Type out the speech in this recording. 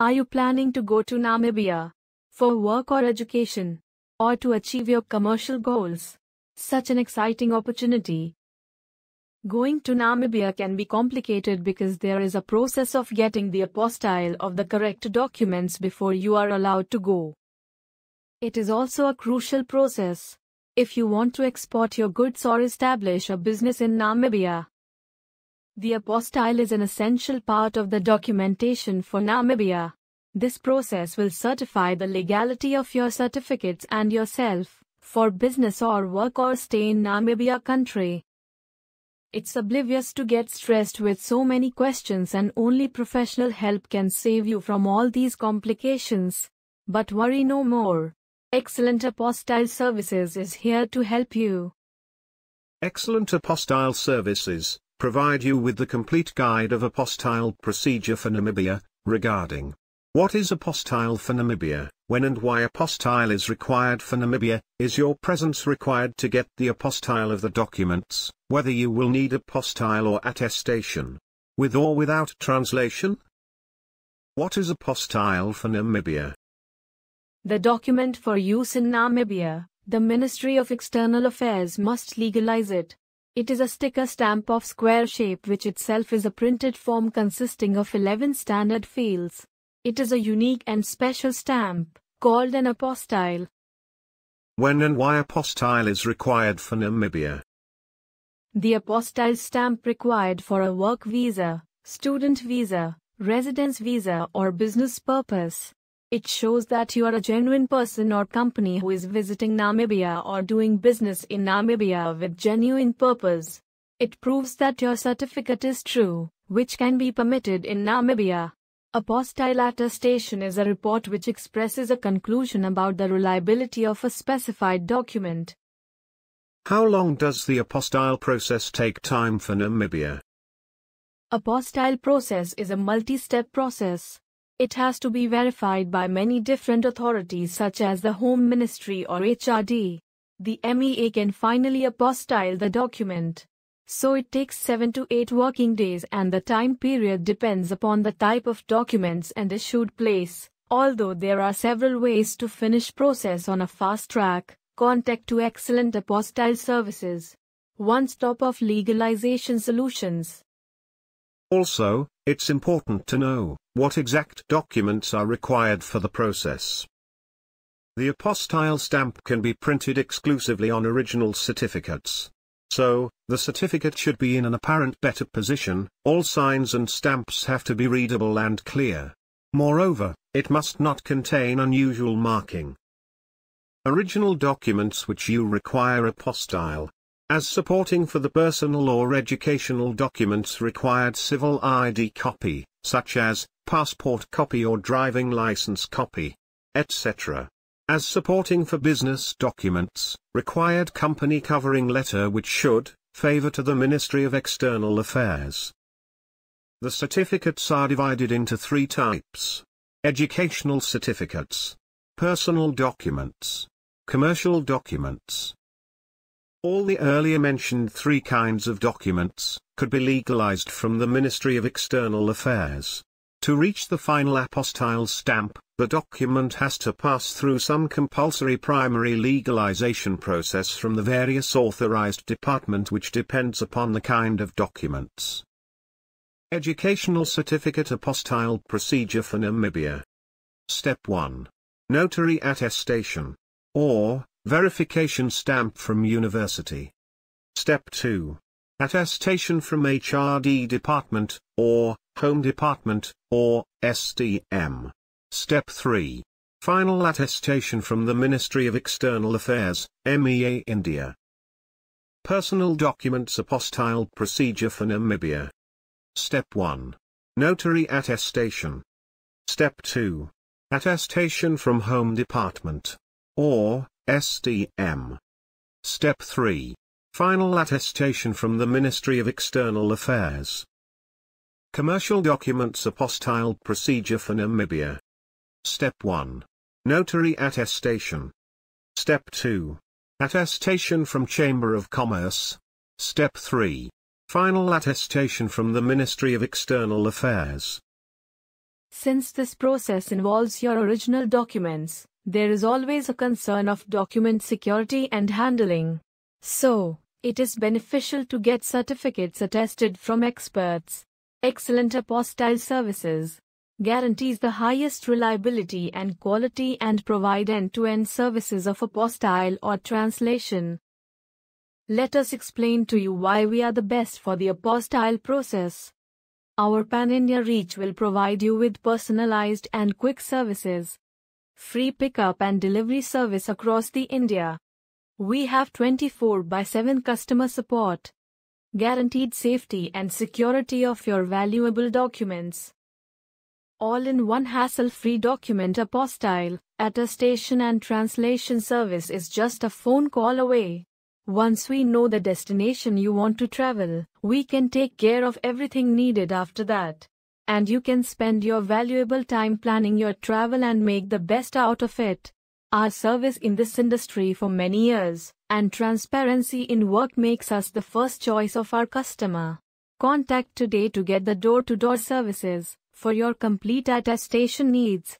Are you planning to go to Namibia? For work or education? Or to achieve your commercial goals? Such an exciting opportunity. Going to Namibia can be complicated because there is a process of getting the apostille of the correct documents before you are allowed to go. It is also a crucial process. If you want to export your goods or establish a business in Namibia, the apostille is an essential part of the documentation for Namibia. This process will certify the legality of your certificates and yourself, for business or work or stay in Namibia country. It's oblivious to get stressed with so many questions and only professional help can save you from all these complications. But worry no more. Excellent Apostille Services is here to help you. Excellent Apostille Services provide you with the complete guide of apostille procedure for Namibia, regarding what is apostille for Namibia, when and why apostille is required for Namibia, is your presence required to get the apostille of the documents, whether you will need apostille or attestation, with or without translation? What is apostille for Namibia? The document for use in Namibia, the Ministry of External Affairs must legalize it, it is a sticker stamp of square shape which itself is a printed form consisting of 11 standard fields. It is a unique and special stamp, called an apostile. When and why apostile is required for Namibia? The apostile stamp required for a work visa, student visa, residence visa or business purpose it shows that you are a genuine person or company who is visiting Namibia or doing business in Namibia with genuine purpose. It proves that your certificate is true, which can be permitted in Namibia. Apostille attestation is a report which expresses a conclusion about the reliability of a specified document. How long does the apostille process take time for Namibia? Apostille process is a multi-step process it has to be verified by many different authorities such as the Home Ministry or HRD. The MEA can finally apostille the document. So it takes 7 to 8 working days and the time period depends upon the type of documents and issued place. Although there are several ways to finish process on a fast track, contact to excellent apostille services. One stop of legalization solutions. Also, it's important to know what exact documents are required for the process. The apostile stamp can be printed exclusively on original certificates. So, the certificate should be in an apparent better position, all signs and stamps have to be readable and clear. Moreover, it must not contain unusual marking. Original documents which you require apostile. As supporting for the personal or educational documents required civil ID copy, such as, passport copy or driving license copy, etc. As supporting for business documents, required company covering letter which should, favor to the Ministry of External Affairs. The certificates are divided into three types. Educational certificates. Personal documents. Commercial documents. All the earlier mentioned three kinds of documents could be legalized from the Ministry of External Affairs. To reach the final apostille stamp, the document has to pass through some compulsory primary legalization process from the various authorized department which depends upon the kind of documents. Educational Certificate Apostille Procedure for Namibia Step 1. Notary attestation. Or, Verification stamp from university. Step 2. Attestation from HRD department, or, home department, or, SDM. Step 3. Final attestation from the Ministry of External Affairs, MEA India. Personal documents Apostile procedure for Namibia. Step 1. Notary attestation. Step 2. Attestation from Home Department. Or, SDM. Step 3. Final attestation from the Ministry of External Affairs. Commercial Documents Apostile Procedure for Namibia. Step 1. Notary Attestation. Step 2. Attestation from Chamber of Commerce. Step 3. Final attestation from the Ministry of External Affairs. Since this process involves your original documents, there is always a concern of document security and handling. So, it is beneficial to get certificates attested from experts. Excellent apostille services guarantees the highest reliability and quality and provide end-to-end services of apostille or translation. Let us explain to you why we are the best for the apostille process. Our pan-India reach will provide you with personalized and quick services free pickup and delivery service across the India. We have 24 by 7 customer support. Guaranteed safety and security of your valuable documents. All in one hassle free document apostille, attestation and translation service is just a phone call away. Once we know the destination you want to travel, we can take care of everything needed after that and you can spend your valuable time planning your travel and make the best out of it. Our service in this industry for many years and transparency in work makes us the first choice of our customer. Contact today to get the door to door services for your complete attestation needs.